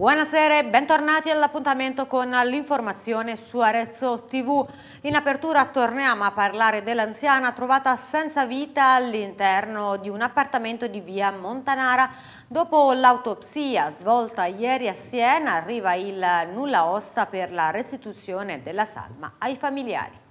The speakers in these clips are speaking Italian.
Buonasera e bentornati all'appuntamento con l'informazione su Arezzo TV. In apertura torniamo a parlare dell'anziana trovata senza vita all'interno di un appartamento di via Montanara. Dopo l'autopsia svolta ieri a Siena arriva il nulla osta per la restituzione della salma ai familiari.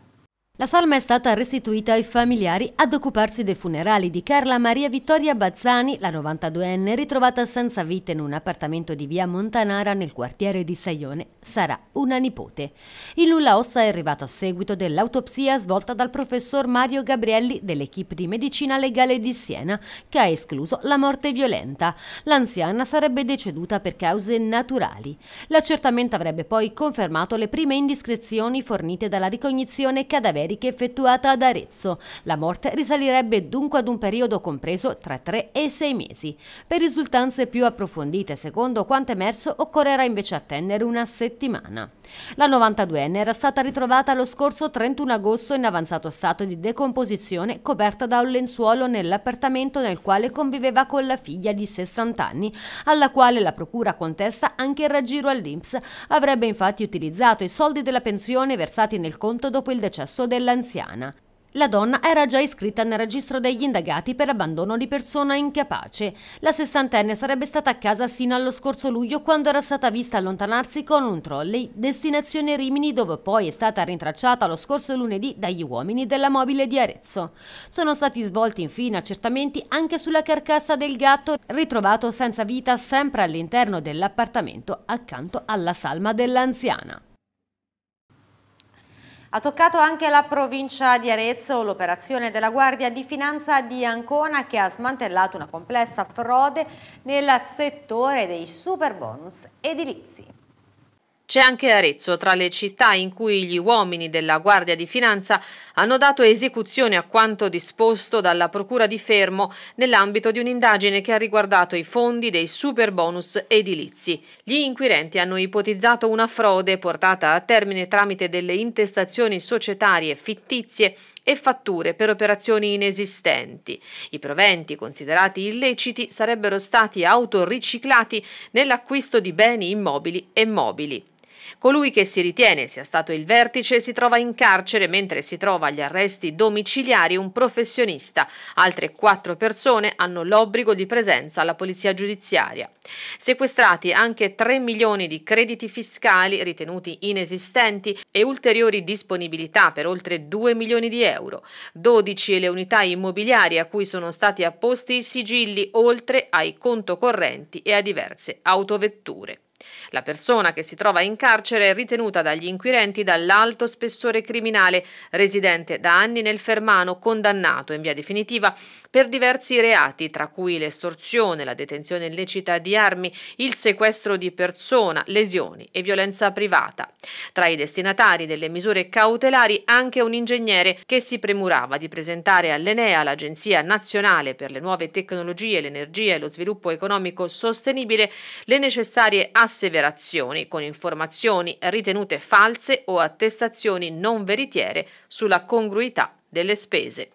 La salma è stata restituita ai familiari ad occuparsi dei funerali di Carla Maria Vittoria Bazzani, la 92enne, ritrovata senza vita in un appartamento di via Montanara nel quartiere di Saione. Sarà una nipote. Il nulla ossa è arrivato a seguito dell'autopsia svolta dal professor Mario Gabrielli dell'equipe di medicina legale di Siena, che ha escluso la morte violenta. L'anziana sarebbe deceduta per cause naturali. L'accertamento avrebbe poi confermato le prime indiscrezioni fornite dalla ricognizione cadaverica iberiche effettuata ad Arezzo. La morte risalirebbe dunque ad un periodo compreso tra 3 e 6 mesi. Per risultanze più approfondite, secondo quanto emerso, occorrerà invece attendere una settimana. La 92enne era stata ritrovata lo scorso 31 agosto in avanzato stato di decomposizione coperta da un lenzuolo nell'appartamento nel quale conviveva con la figlia di 60 anni, alla quale la procura contesta anche il raggiro all'Inps. Avrebbe infatti utilizzato i soldi della pensione versati nel conto dopo il decesso dell'anziana. La donna era già iscritta nel registro degli indagati per abbandono di persona incapace. La sessantenne sarebbe stata a casa sino allo scorso luglio quando era stata vista allontanarsi con un trolley destinazione Rimini dove poi è stata rintracciata lo scorso lunedì dagli uomini della mobile di Arezzo. Sono stati svolti infine accertamenti anche sulla carcassa del gatto ritrovato senza vita sempre all'interno dell'appartamento accanto alla salma dell'anziana. Ha toccato anche la provincia di Arezzo l'operazione della Guardia di Finanza di Ancona che ha smantellato una complessa frode nel settore dei super bonus edilizi. C'è anche Arezzo tra le città in cui gli uomini della Guardia di Finanza hanno dato esecuzione a quanto disposto dalla Procura di Fermo nell'ambito di un'indagine che ha riguardato i fondi dei super bonus edilizi. Gli inquirenti hanno ipotizzato una frode portata a termine tramite delle intestazioni societarie fittizie e fatture per operazioni inesistenti. I proventi, considerati illeciti, sarebbero stati autoriciclati nell'acquisto di beni immobili e mobili. Colui che si ritiene sia stato il vertice si trova in carcere mentre si trova agli arresti domiciliari un professionista. Altre quattro persone hanno l'obbligo di presenza alla polizia giudiziaria. Sequestrati anche 3 milioni di crediti fiscali ritenuti inesistenti e ulteriori disponibilità per oltre 2 milioni di euro. 12 le unità immobiliari a cui sono stati apposti i sigilli oltre ai conto correnti e a diverse autovetture. La persona che si trova in carcere è ritenuta dagli inquirenti dall'alto spessore criminale, residente da anni nel Fermano, condannato in via definitiva per diversi reati, tra cui l'estorsione, la detenzione illecita di armi, il sequestro di persona, lesioni e violenza privata. Tra i destinatari delle misure cautelari anche un ingegnere che si premurava di presentare all'Enea, l'Agenzia Nazionale per le Nuove Tecnologie, l'Energia e lo Sviluppo Economico Sostenibile, le necessarie assunzioni asseverazioni con informazioni ritenute false o attestazioni non veritiere sulla congruità delle spese.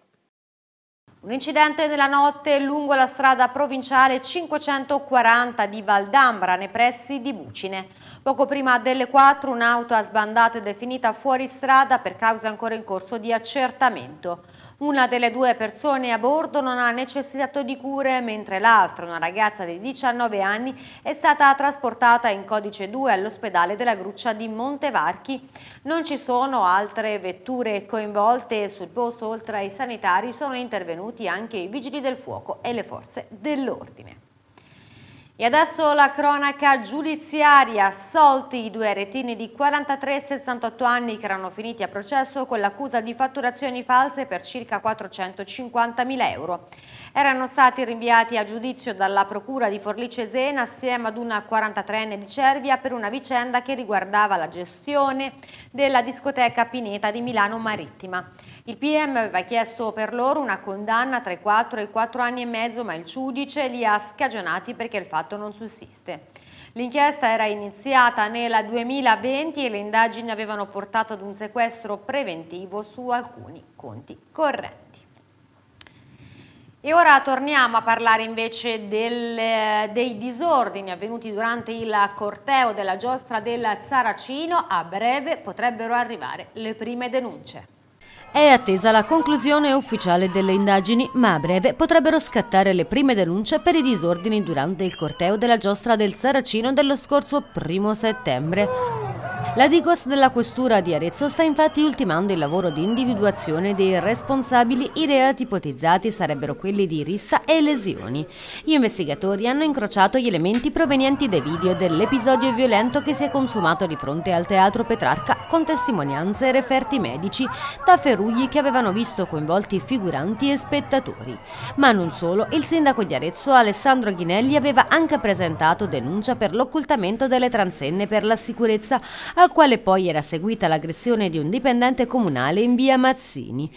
Un incidente nella notte lungo la strada provinciale 540 di Valdambra, nei pressi di Bucine. Poco prima delle 4 un'auto ha sbandato ed è finita fuori strada per cause ancora in corso di accertamento. Una delle due persone a bordo non ha necessitato di cure, mentre l'altra, una ragazza di 19 anni, è stata trasportata in codice 2 all'ospedale della Gruccia di Montevarchi. Non ci sono altre vetture coinvolte sul posto, oltre ai sanitari sono intervenuti anche i vigili del fuoco e le forze dell'ordine. E adesso la cronaca giudiziaria, assolti i due retini di 43 e 68 anni che erano finiti a processo con l'accusa di fatturazioni false per circa 450.000 euro. Erano stati rinviati a giudizio dalla procura di Forlì Cesena assieme ad una 43enne di Cervia per una vicenda che riguardava la gestione della discoteca Pineta di Milano Marittima. Il PM aveva chiesto per loro una condanna tra i 4 e i 4 anni e mezzo, ma il giudice li ha scagionati perché il fatto non sussiste. L'inchiesta era iniziata nel 2020 e le indagini avevano portato ad un sequestro preventivo su alcuni conti correnti. E ora torniamo a parlare invece del, dei disordini avvenuti durante il corteo della giostra del Saracino. A breve potrebbero arrivare le prime denunce. È attesa la conclusione ufficiale delle indagini, ma a breve potrebbero scattare le prime denunce per i disordini durante il corteo della giostra del Saracino dello scorso primo settembre. La Digos della Questura di Arezzo sta infatti ultimando il lavoro di individuazione dei responsabili. I reati ipotizzati sarebbero quelli di rissa e lesioni. Gli investigatori hanno incrociato gli elementi provenienti dai video dell'episodio violento che si è consumato di fronte al Teatro Petrarca con testimonianze e referti medici da ferugli che avevano visto coinvolti figuranti e spettatori. Ma non solo, il sindaco di Arezzo Alessandro Ghinelli aveva anche presentato denuncia per l'occultamento delle transenne per la sicurezza al quale poi era seguita l'aggressione di un dipendente comunale in via Mazzini.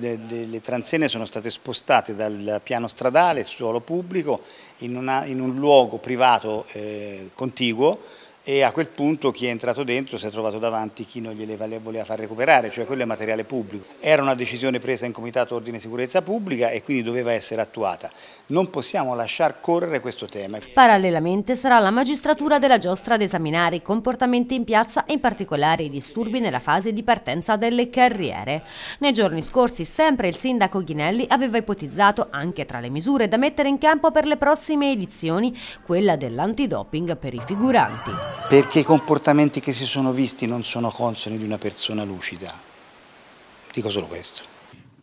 Le transene sono state spostate dal piano stradale, suolo pubblico, in, una, in un luogo privato eh, contiguo e a quel punto chi è entrato dentro si è trovato davanti chi non gliele voleva far recuperare, cioè quello è materiale pubblico. Era una decisione presa in Comitato Ordine e Sicurezza Pubblica e quindi doveva essere attuata. Non possiamo lasciar correre questo tema. Parallelamente sarà la magistratura della giostra ad esaminare i comportamenti in piazza e in particolare i disturbi nella fase di partenza delle carriere. Nei giorni scorsi sempre il sindaco Ghinelli aveva ipotizzato anche tra le misure da mettere in campo per le prossime edizioni quella dell'antidoping per i figuranti perché i comportamenti che si sono visti non sono consoni di una persona lucida. Dico solo questo.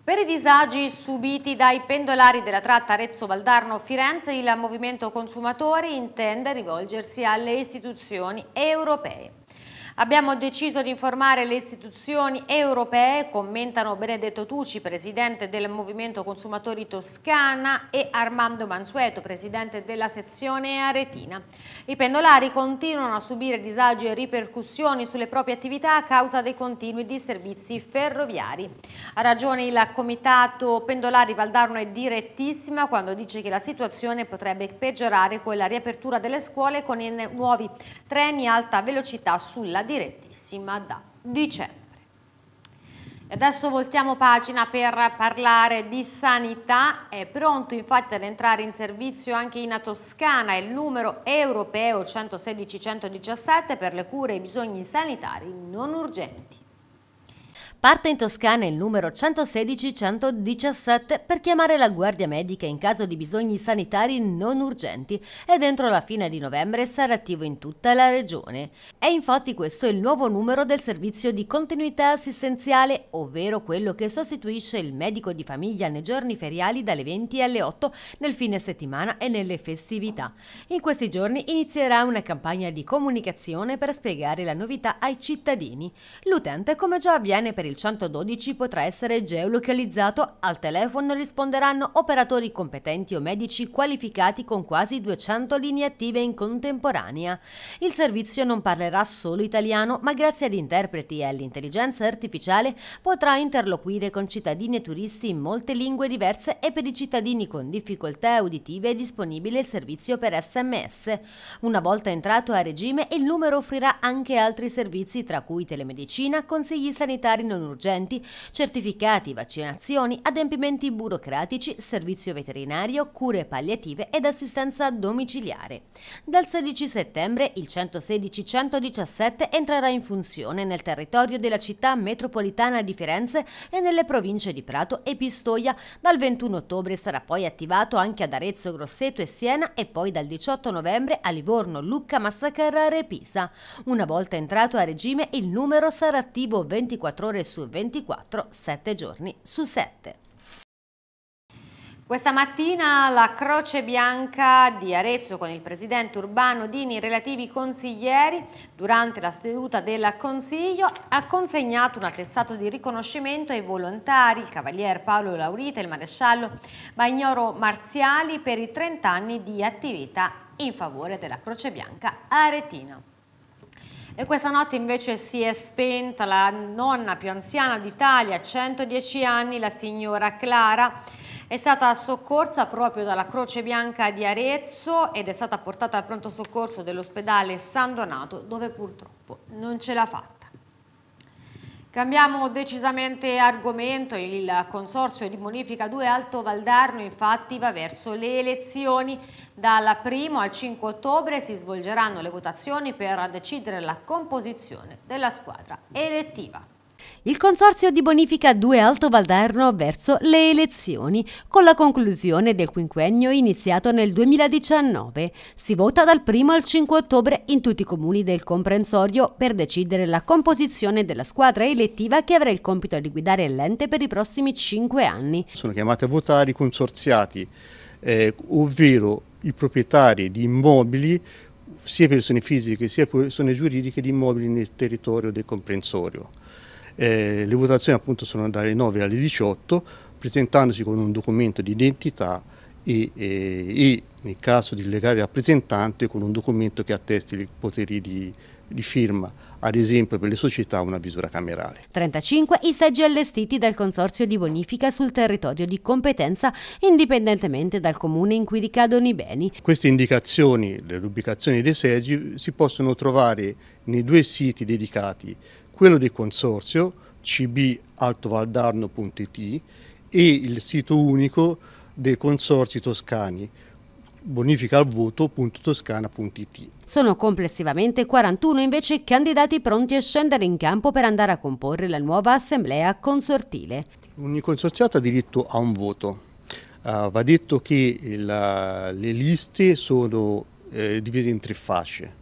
Per i disagi subiti dai pendolari della tratta Arezzo-Valdarno-Firenze, il Movimento Consumatori intende rivolgersi alle istituzioni europee. Abbiamo deciso di informare le istituzioni europee, commentano Benedetto Tucci, presidente del Movimento Consumatori Toscana e Armando Mansueto, presidente della sezione Aretina. I pendolari continuano a subire disagi e ripercussioni sulle proprie attività a causa dei continui disservizi ferroviari. Ha ragione il comitato pendolari Valdarno è direttissima quando dice che la situazione potrebbe peggiorare con la riapertura delle scuole con i nuovi treni alta velocità sulla direttissima da dicembre. E adesso voltiamo pagina per parlare di sanità. È pronto infatti ad entrare in servizio anche in Toscana il numero europeo 116-117 per le cure e i bisogni sanitari non urgenti. Parte in Toscana il numero 116-117 per chiamare la guardia medica in caso di bisogni sanitari non urgenti e entro la fine di novembre sarà attivo in tutta la regione. È infatti questo il nuovo numero del servizio di continuità assistenziale, ovvero quello che sostituisce il medico di famiglia nei giorni feriali dalle 20 alle 8 nel fine settimana e nelle festività. In questi giorni inizierà una campagna di comunicazione per spiegare la novità ai cittadini. L'utente, come già avviene per il il 112 potrà essere geolocalizzato, al telefono risponderanno operatori competenti o medici qualificati con quasi 200 linee attive in contemporanea. Il servizio non parlerà solo italiano, ma grazie ad interpreti e all'intelligenza artificiale potrà interloquire con cittadini e turisti in molte lingue diverse e per i cittadini con difficoltà uditive è disponibile il servizio per sms. Una volta entrato a regime il numero offrirà anche altri servizi tra cui telemedicina, consigli sanitari non non urgenti, certificati, vaccinazioni, adempimenti burocratici, servizio veterinario, cure palliative ed assistenza domiciliare. Dal 16 settembre il 116-117 entrerà in funzione nel territorio della città metropolitana di Firenze e nelle province di Prato e Pistoia. Dal 21 ottobre sarà poi attivato anche ad Arezzo, Grosseto e Siena e poi dal 18 novembre a Livorno, Lucca, Massa Carrara e Pisa. Una volta entrato a regime il numero sarà attivo 24 ore su 24, 7 giorni su 7. Questa mattina la Croce Bianca di Arezzo con il presidente Urbano Dini e i relativi consiglieri durante la seduta del Consiglio ha consegnato un attestato di riconoscimento ai volontari, il cavalier Paolo Laurita e il maresciallo Bagnoro Marziali per i 30 anni di attività in favore della Croce Bianca Aretina. E questa notte invece si è spenta la nonna più anziana d'Italia, 110 anni, la signora Clara, è stata soccorsa proprio dalla Croce Bianca di Arezzo ed è stata portata al pronto soccorso dell'ospedale San Donato dove purtroppo non ce l'ha fatta. Cambiamo decisamente argomento, il Consorzio di Bonifica 2 Alto Valdarno infatti va verso le elezioni. Dal 1 al 5 ottobre si svolgeranno le votazioni per decidere la composizione della squadra elettiva. Il Consorzio di Bonifica 2 Alto Valdarno verso le elezioni, con la conclusione del quinquennio iniziato nel 2019. Si vota dal 1 al 5 ottobre in tutti i comuni del comprensorio per decidere la composizione della squadra elettiva che avrà il compito di guidare l'ente per i prossimi 5 anni. Sono chiamati a votare i consorziati, eh, ovvero i proprietari di immobili sia persone fisiche sia persone giuridiche di immobili nel territorio del comprensorio. Eh, le votazioni appunto sono dalle 9 alle 18 presentandosi con un documento di identità e, e, e nel caso di legale rappresentante con un documento che attesti i poteri di, di firma, ad esempio per le società una visura camerale. 35 i seggi allestiti dal Consorzio di bonifica sul territorio di competenza indipendentemente dal comune in cui ricadono i beni. Queste indicazioni, le rubicazioni dei seggi, si possono trovare nei due siti dedicati quello del consorzio cbaltovaldarno.it e il sito unico dei consorzi toscani bonificaalvoto.toscana.it. Sono complessivamente 41 invece candidati pronti a scendere in campo per andare a comporre la nuova assemblea consortile. Ogni consorziato ha diritto a un voto. Uh, va detto che la, le liste sono eh, divise in tre fasce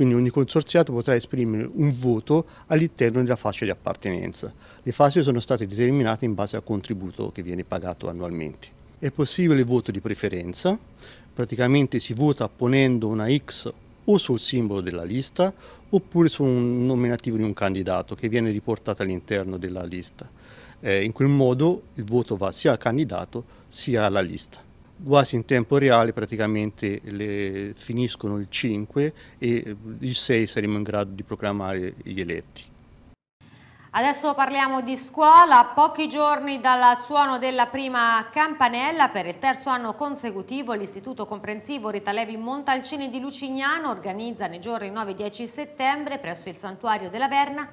quindi ogni consorziato potrà esprimere un voto all'interno della fascia di appartenenza. Le fasce sono state determinate in base al contributo che viene pagato annualmente. È possibile il voto di preferenza, praticamente si vota ponendo una X o sul simbolo della lista oppure su un nominativo di un candidato che viene riportato all'interno della lista. Eh, in quel modo il voto va sia al candidato sia alla lista quasi in tempo reale praticamente le finiscono il 5 e il 6 saremo in grado di proclamare gli eletti. Adesso parliamo di scuola, pochi giorni dal suono della prima campanella per il terzo anno consecutivo l'Istituto Comprensivo Ritalevi Montalcini di Lucignano organizza nei giorni 9 e 10 settembre presso il Santuario della Verna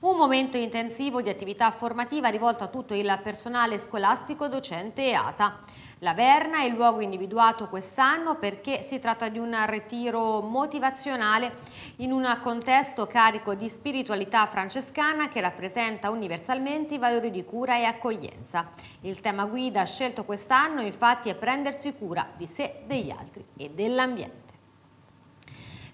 un momento intensivo di attività formativa rivolto a tutto il personale scolastico, docente e ATA. La Verna è il luogo individuato quest'anno perché si tratta di un ritiro motivazionale in un contesto carico di spiritualità francescana che rappresenta universalmente i valori di cura e accoglienza. Il tema guida scelto quest'anno infatti è prendersi cura di sé, degli altri e dell'ambiente.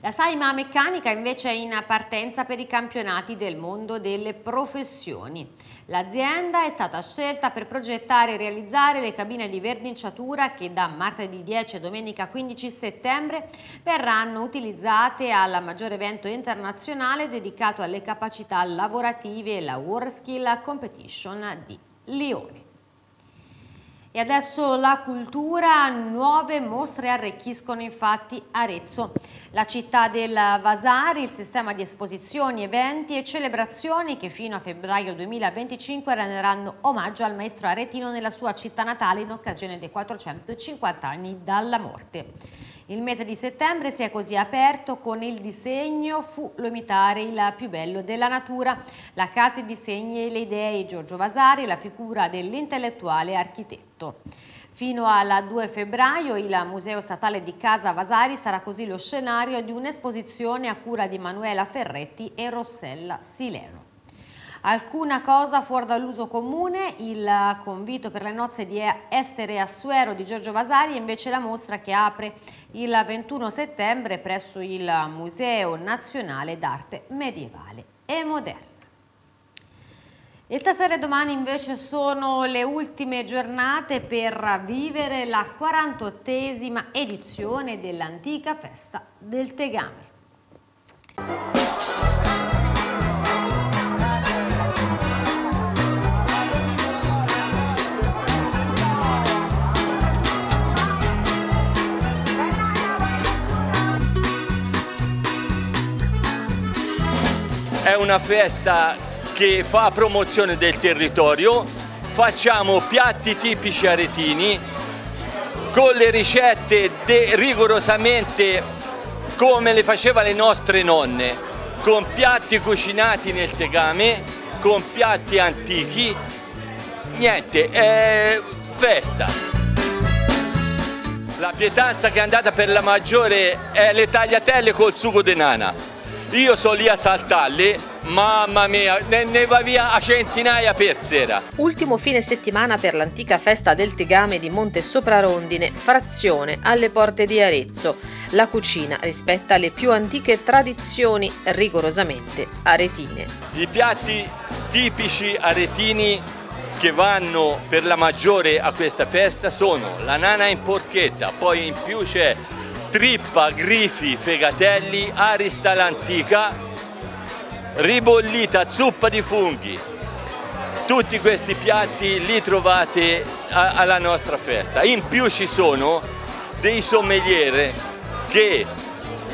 La Saima Meccanica invece è in partenza per i campionati del mondo delle professioni. L'azienda è stata scelta per progettare e realizzare le cabine di verniciatura che da martedì 10 e domenica 15 settembre verranno utilizzate al maggiore evento internazionale dedicato alle capacità lavorative la World Skill Competition di Lione. E adesso la cultura, nuove mostre arricchiscono infatti Arezzo, la città del Vasari, il sistema di esposizioni, eventi e celebrazioni che fino a febbraio 2025 renderanno omaggio al maestro aretino nella sua città natale in occasione dei 450 anni dalla morte. Il mese di settembre si è così aperto con il disegno Fu l'omitare il più bello della natura, la casa di segni e le idee di Giorgio Vasari, la figura dell'intellettuale architetto. Fino al 2 febbraio il Museo Statale di Casa Vasari sarà così lo scenario di un'esposizione a cura di Manuela Ferretti e Rossella Sileno. Alcuna cosa fuori dall'uso comune, il convito per le nozze di Essere a Suero di Giorgio Vasari e invece la mostra che apre il 21 settembre presso il Museo Nazionale d'Arte Medievale e Moderna. E stasera e domani invece sono le ultime giornate per vivere la 48esima edizione dell'antica festa del Tegame. è una festa che fa promozione del territorio, facciamo piatti tipici aretini con le ricette rigorosamente come le faceva le nostre nonne, con piatti cucinati nel tegame, con piatti antichi, niente, è festa. La pietanza che è andata per la maggiore è le tagliatelle col sugo di nana. Io sono lì a saltarli Mamma mia, ne, va via a centinaia per sera. Ultimo fine settimana per l'antica festa del tegame di Monte Soprarondine, frazione alle porte di Arezzo. La cucina rispetta le più antiche tradizioni rigorosamente aretine. I piatti tipici aretini che vanno per la maggiore a questa festa sono la nana in porchetta, poi in più c'è trippa, grifi, fegatelli, arista l'antica, ribollita, zuppa di funghi. Tutti questi piatti li trovate a, alla nostra festa. In più ci sono dei sommeliere che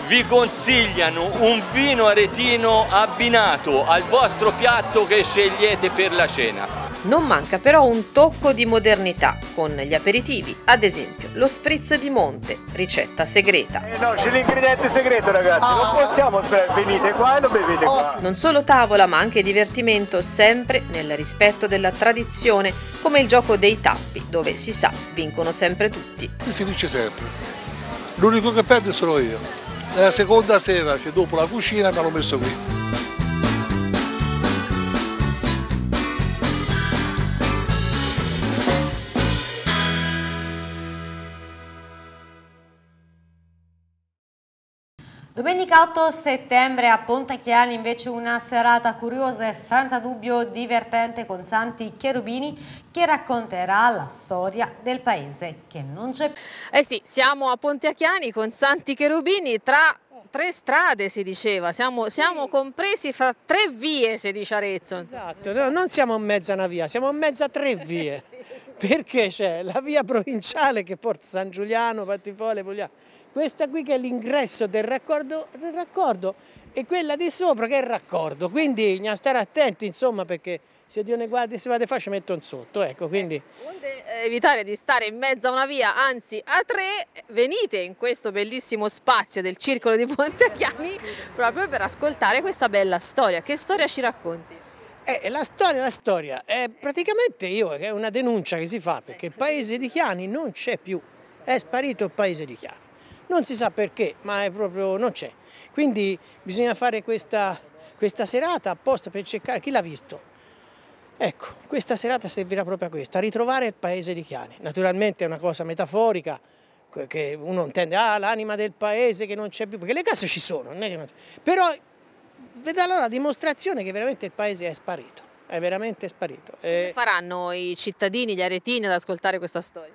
vi consigliano un vino aretino abbinato al vostro piatto che scegliete per la cena. Non manca però un tocco di modernità con gli aperitivi, ad esempio lo spritz di Monte, ricetta segreta. Eh no, c'è l'ingrediente segreto ragazzi, non ah. possiamo sperare, venite qua e lo bevete oh. qua. Non solo tavola ma anche divertimento sempre nel rispetto della tradizione, come il gioco dei tappi dove si sa vincono sempre tutti. Si dice sempre, l'unico che perde sono io. La seconda sera, cioè dopo la cucina, mi hanno messo qui. 28 settembre a Pontachiani invece una serata curiosa e senza dubbio divertente con Santi Cherubini che racconterà la storia del paese che non c'è. più. Eh sì, siamo a Pontachiani con Santi Cherubini tra tre strade si diceva, siamo, siamo, compresi fra tre vie si dice Arezzo. Esatto, no, non siamo a mezza una via, siamo a mezza tre vie, perché c'è la via provinciale che porta San Giuliano, Pattifole, Pugliano, questa qui che è l'ingresso del raccordo, del raccordo e quella di sopra che è il raccordo, quindi bisogna stare attenti insomma perché se Dio ne guardi si va di metto un sotto, ecco quindi... Eh, eh, evitare di stare in mezzo a una via, anzi a tre, venite in questo bellissimo spazio del Circolo di Pontechiani proprio per ascoltare questa bella storia, che storia ci racconti? Eh, la storia, la storia, eh, praticamente io, è una denuncia che si fa perché eh. il paese di Chiani non c'è più, è sparito il paese di Chiani non si sa perché, ma è proprio, non c'è. Quindi bisogna fare questa, questa serata apposta per cercare chi l'ha visto. Ecco, questa serata servirà proprio a questa, a ritrovare il paese di Chiane. Naturalmente è una cosa metaforica, che uno intende, ah, l'anima del paese che non c'è più, perché le case ci sono, non è che non Però vede allora la dimostrazione che veramente il paese è sparito, è veramente sparito. Come eh, faranno i cittadini, gli aretini ad ascoltare questa storia?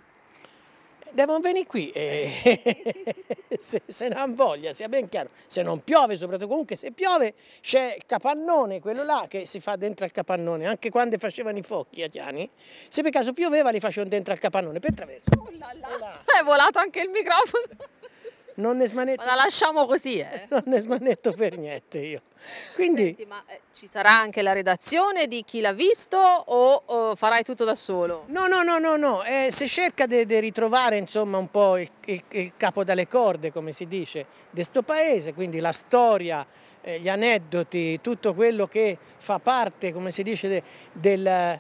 devono venire qui, e... se, se ne voglia, sia ben chiaro, se non piove soprattutto, comunque se piove c'è il capannone, quello là che si fa dentro al capannone, anche quando facevano i fuochi a eh, Chiani, se per caso pioveva li facevano dentro al capannone, per traverso. Oh là là. È volato anche il microfono non ne smanetto. Ma la lasciamo così, eh? Non ne smanetto per niente io. Quindi... Senti, ma eh, ci sarà anche la redazione di chi l'ha visto o, o farai tutto da solo? No, no, no, no, no. Eh, si cerca di ritrovare insomma un po' il, il, il, capo dalle corde, come si dice, di questo paese, quindi la storia, eh, gli aneddoti, tutto quello che fa parte, come si dice, de, del,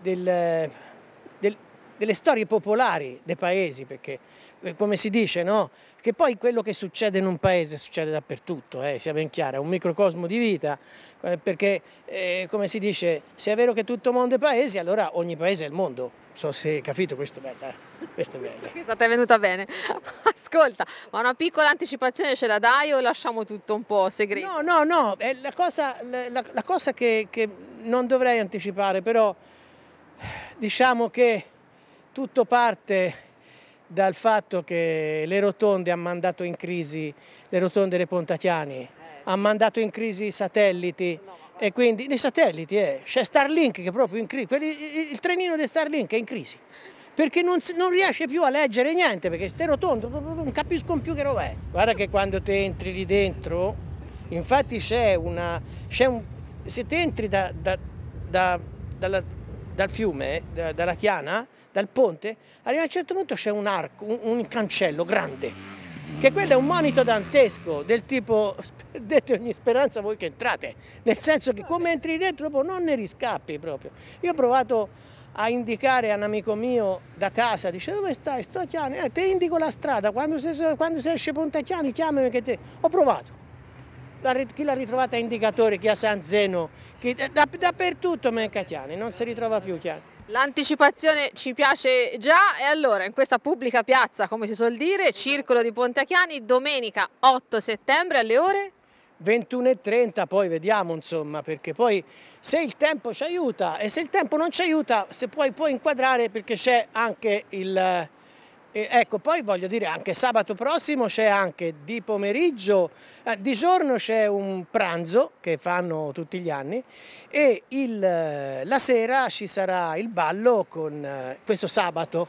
del, delle storie popolari dei paesi, perché eh, come si dice, no? Che poi quello che succede in un paese succede dappertutto, eh, sia ben chiaro, è un microcosmo di vita, eh, perché eh, come si dice, se è vero che tutto mondo è paese, allora ogni paese è il mondo. Non so se hai capito, questo è bello. Eh? Questo è bello. Questa è venuta bene. Ascolta, ma una piccola anticipazione ce la dai o lasciamo tutto un po' segreto? No, no, no, è la cosa, la, la cosa che, che non dovrei anticipare, però diciamo che tutto parte dal fatto che le rotonde hanno mandato in crisi, le rotonde dei Pontatiani, eh, hanno mandato in crisi i satelliti e quindi nei satelliti eh, c'è Starlink che è proprio in crisi, quelli, il trenino di Starlink è in crisi perché non, non, riesce più a leggere niente perché queste rotonde non capiscono più che roba è. Guarda che quando tu entri lì dentro, infatti c'è una, un, se ti entri da, da, da, dalla, dal fiume, eh, dalla Chiana, dal ponte, arriva a un certo punto c'è un arco, un, un, cancello grande, che quello è un monito dantesco del tipo date ogni speranza voi che entrate, nel senso che come entri dentro dopo non ne riscappi proprio. Io ho provato a indicare a un amico mio da casa, dice dove stai? Sto a Chiano, eh, ti indico la strada, quando si, quando si esce Ponte Chiani chiamami che te... Ho provato. La, chi l'ha ritrovata a Indicatore, chi ha San Zeno, chi, da, dappertutto manca Chiani, non si ritrova più Chiani. L'anticipazione ci piace già e allora in questa pubblica piazza, come si suol dire, Circolo di Pontechiani, domenica 8 settembre alle ore 21.30 poi vediamo insomma perché poi se il tempo ci aiuta e se il tempo non ci aiuta se puoi puoi inquadrare perché c'è anche il, e ecco, poi voglio dire anche sabato prossimo c'è anche di pomeriggio, eh, di giorno c'è un pranzo che fanno tutti gli anni e il, eh, la sera ci sarà il ballo con eh, questo sabato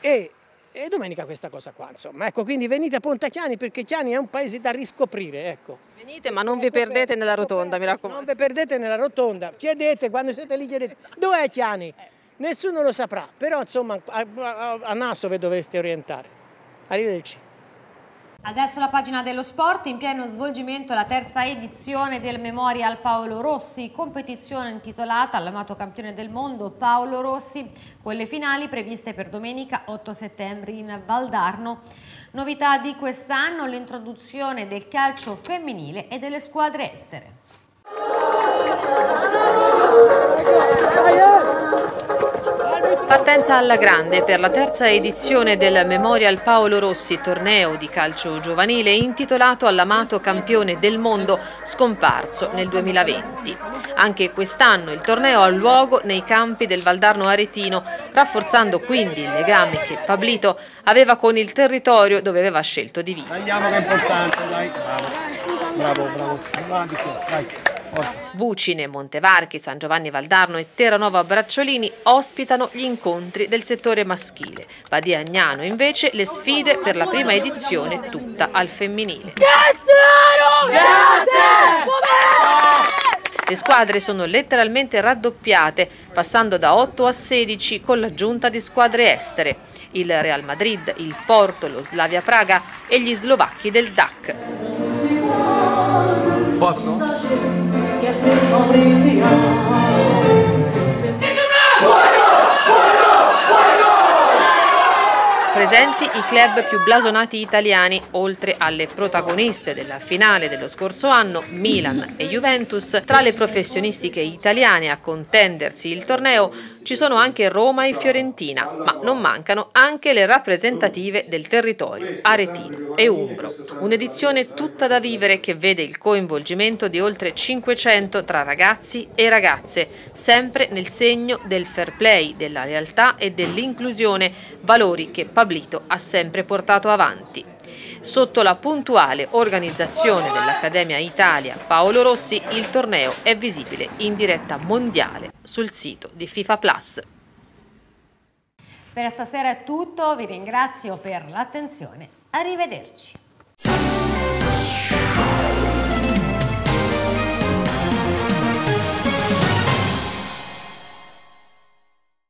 e, e, domenica questa cosa qua. Insomma, ecco, quindi venite a Pontachiani perché Chiani è un paese da riscoprire, ecco. Venite, ma non ecco vi perdete per, nella rotonda, per, mi raccomando. Non vi perdete nella rotonda, chiedete, quando siete lì chiedete, dov'è Chiani? Eh. Nessuno lo saprà, però insomma a, a, a naso vi dovreste orientare. Arrivederci. Adesso la pagina dello sport, in pieno svolgimento la terza edizione del Memorial Paolo Rossi, competizione intitolata all'amato campione del mondo Paolo Rossi, quelle finali previste per domenica 8 settembre in Valdarno. Novità di quest'anno l'introduzione del calcio femminile e delle squadre estere. Partenza alla grande per la terza edizione del Memorial Paolo Rossi, torneo di calcio giovanile intitolato all'amato campione del mondo scomparso nel 2020. Anche quest'anno il torneo ha luogo nei campi del Valdarno Aretino, rafforzando quindi il legame che Pablito aveva con il territorio dove aveva scelto di vivere. Andiamo che è importante, dai. Bravo, bravo, bravo. Vai, vai. Bucine, Montevarchi, San Giovanni Valdarno e Terranova Bracciolini ospitano gli incontri del settore maschile. Badia Agnano invece le sfide per la prima edizione tutta al femminile. Le squadre sono letteralmente raddoppiate, passando da 8 a 16 con l'aggiunta di squadre estere. Il Real Madrid, il Porto, lo Slavia Praga e gli slovacchi del DAC. Posso? sembra un presenti i club più blasonati italiani, oltre alle protagoniste della finale dello scorso anno, Milan e Juventus. Tra le professionistiche italiane a contendersi il torneo, ci sono anche Roma e Fiorentina, ma non mancano anche le rappresentative del territorio aretino e umbro. Un'edizione tutta da vivere che vede il coinvolgimento di oltre 500 tra ragazzi e ragazze, sempre nel segno del fair play, della lealtà e dell'inclusione, valori che Pablito ha sempre portato avanti. Sotto la puntuale organizzazione dell'Accademia Italia Paolo Rossi, il torneo è visibile in diretta mondiale sul sito di FIFA Plus. Per stasera è tutto, vi ringrazio per l'attenzione, arrivederci.